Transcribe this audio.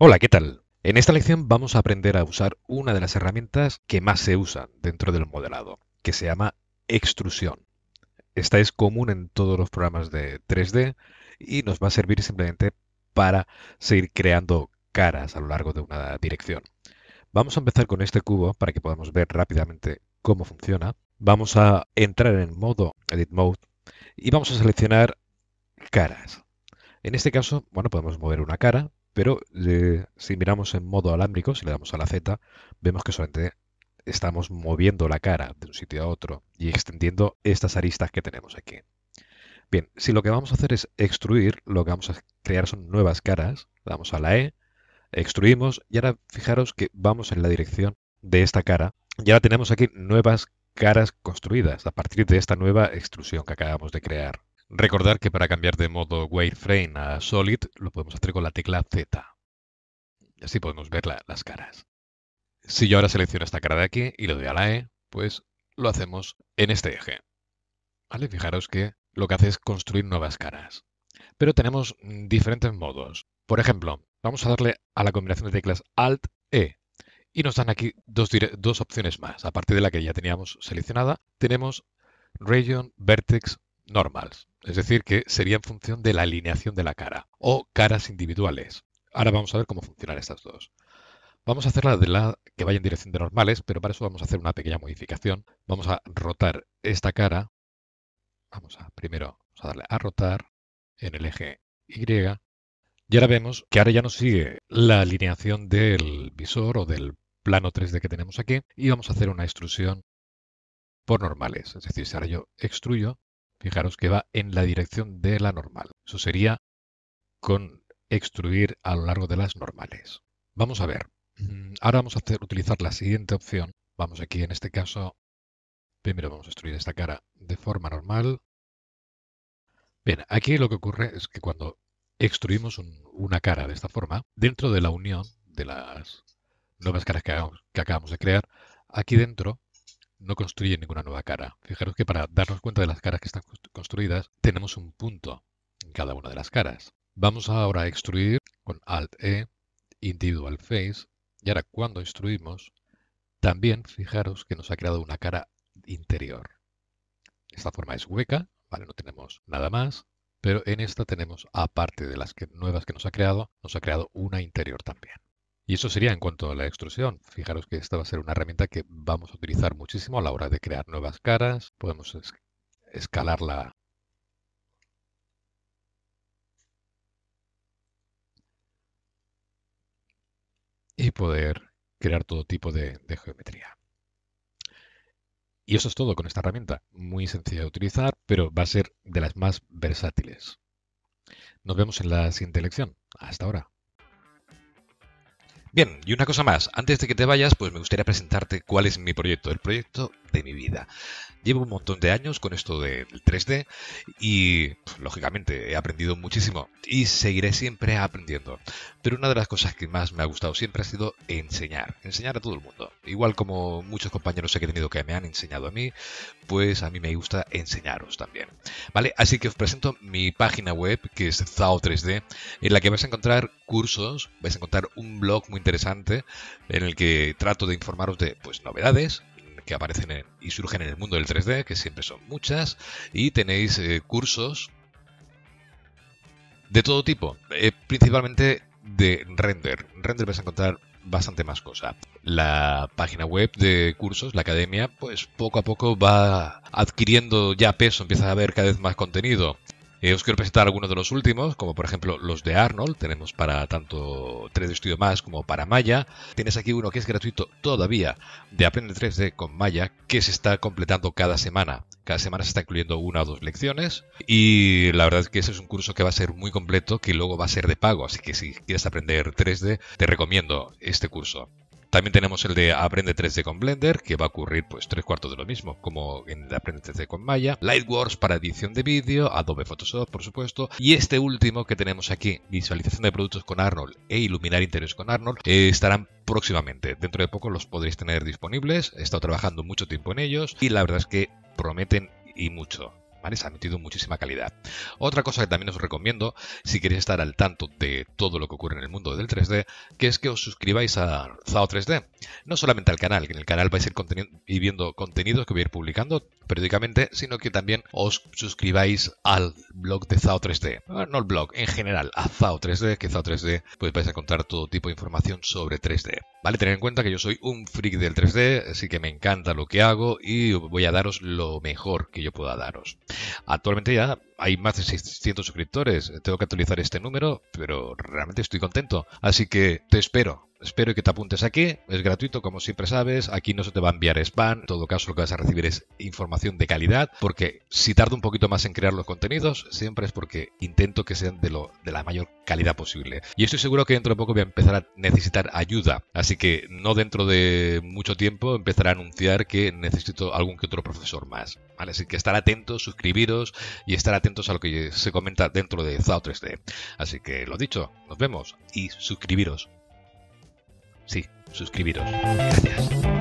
Hola, ¿qué tal? En esta lección vamos a aprender a usar una de las herramientas que más se usan dentro del modelado, que se llama extrusión. Esta es común en todos los programas de 3D y nos va a servir simplemente para seguir creando caras a lo largo de una dirección. Vamos a empezar con este cubo para que podamos ver rápidamente cómo funciona. Vamos a entrar en modo Edit Mode y vamos a seleccionar caras. En este caso, bueno, podemos mover una cara, pero si miramos en modo alámbrico, si le damos a la Z, vemos que solamente estamos moviendo la cara de un sitio a otro y extendiendo estas aristas que tenemos aquí. Bien, si lo que vamos a hacer es extruir, lo que vamos a crear son nuevas caras. Le damos a la E, extruimos y ahora fijaros que vamos en la dirección de esta cara. Y ahora tenemos aquí nuevas caras construidas a partir de esta nueva extrusión que acabamos de crear. Recordar que para cambiar de modo wireframe a solid lo podemos hacer con la tecla Z. Así podemos ver las caras. Si yo ahora selecciono esta cara de aquí y le doy a la E, pues lo hacemos en este eje. Fijaros que lo que hace es construir nuevas caras. Pero tenemos diferentes modos. Por ejemplo, vamos a darle a la combinación de teclas Alt-E y nos dan aquí dos, dos opciones más. Aparte de la que ya teníamos seleccionada, tenemos Region, Vertex, normals, es decir, que sería en función de la alineación de la cara o caras individuales. Ahora vamos a ver cómo funcionan estas dos. Vamos a la de la que vaya en dirección de normales, pero para eso vamos a hacer una pequeña modificación. Vamos a rotar esta cara. Vamos a primero vamos a darle a rotar en el eje Y. Y ahora vemos que ahora ya nos sigue la alineación del visor o del plano 3D que tenemos aquí y vamos a hacer una extrusión por normales. Es decir, si ahora yo extruyo, Fijaros que va en la dirección de la normal. Eso sería con extruir a lo largo de las normales. Vamos a ver. Mm, ahora vamos a utilizar la siguiente opción. Vamos aquí en este caso. Primero vamos a extruir esta cara de forma normal. Bien, aquí lo que ocurre es que cuando extruimos una cara de esta forma, dentro de la unión de las nuevas caras que acabamos de crear, aquí dentro no construye ninguna nueva cara. Fijaros que para darnos cuenta de las caras que están construidas, tenemos un punto en cada una de las caras. Vamos ahora a extruir con Alt-E, Individual Face, y ahora cuando extruimos, también fijaros que nos ha creado una cara interior. Esta forma es hueca, vale, no tenemos nada más, pero en esta tenemos, aparte de las que, nuevas que nos ha creado, nos ha creado una interior también. Y eso sería en cuanto a la extrusión. Fijaros que esta va a ser una herramienta que vamos a utilizar muchísimo a la hora de crear nuevas caras. Podemos escalarla. Y poder crear todo tipo de, de geometría. Y eso es todo con esta herramienta. Muy sencilla de utilizar, pero va a ser de las más versátiles. Nos vemos en la siguiente lección. Hasta ahora. Bien, y una cosa más. Antes de que te vayas, pues me gustaría presentarte cuál es mi proyecto, el proyecto de mi vida. Llevo un montón de años con esto del 3D y, lógicamente, he aprendido muchísimo y seguiré siempre aprendiendo. Pero una de las cosas que más me ha gustado siempre ha sido enseñar, enseñar a todo el mundo. Igual como muchos compañeros he tenido que me han enseñado a mí, pues a mí me gusta enseñaros también. ¿Vale? Así que os presento mi página web, que es Zao3D, en la que vais a encontrar cursos, vais a encontrar un blog muy interesante en el que trato de informaros de pues, novedades, que aparecen y surgen en el mundo del 3D, que siempre son muchas, y tenéis eh, cursos de todo tipo, eh, principalmente de render. render vais a encontrar bastante más cosas. La página web de cursos, la academia, pues poco a poco va adquiriendo ya peso, empieza a ver cada vez más contenido os quiero presentar algunos de los últimos, como por ejemplo los de Arnold, tenemos para tanto 3D Studio más como para Maya. Tienes aquí uno que es gratuito todavía de Aprende 3D con Maya, que se está completando cada semana. Cada semana se está incluyendo una o dos lecciones y la verdad es que ese es un curso que va a ser muy completo, que luego va a ser de pago, así que si quieres aprender 3D, te recomiendo este curso. También tenemos el de Aprende 3D con Blender, que va a ocurrir pues tres cuartos de lo mismo, como en el Aprende 3D con Maya, Lightworks para edición de vídeo, Adobe Photoshop, por supuesto, y este último que tenemos aquí, visualización de productos con Arnold e iluminar interiores con Arnold, eh, estarán próximamente. Dentro de poco los podréis tener disponibles. He estado trabajando mucho tiempo en ellos y la verdad es que prometen y mucho. ¿vale? Se ha metido muchísima calidad. Otra cosa que también os recomiendo, si queréis estar al tanto de todo lo que ocurre en el mundo del 3D, que es que os suscribáis a Zao 3D no solamente al canal, que en el canal vais a ir, viendo contenidos que voy a ir publicando periódicamente, sino que también os suscribáis al blog de Zao 3D. no el blog, en general, a Zao 3D, que Zao 3D pues vais a encontrar todo tipo de información sobre 3D. Vale, tener en cuenta que yo soy un freak del 3D, así que me encanta lo que hago y voy a daros lo mejor que yo pueda daros. Actualmente ya hay más de 600 suscriptores. Tengo que actualizar este número, pero realmente estoy contento. Así que te espero. Espero que te apuntes aquí. Es gratuito, como siempre sabes. Aquí no se te va a enviar spam. En todo caso, lo que vas a recibir es información de calidad. Porque si tardo un poquito más en crear los contenidos, siempre es porque intento que sean de, lo, de la mayor calidad posible. Y estoy seguro que dentro de poco voy a empezar a necesitar ayuda. Así que no dentro de mucho tiempo empezaré a anunciar que necesito algún que otro profesor más. Así que estar atentos, suscribiros y estar atentos a lo que se comenta dentro de Zao 3D. Así que lo dicho, nos vemos y suscribiros. Sí, suscribiros. Gracias.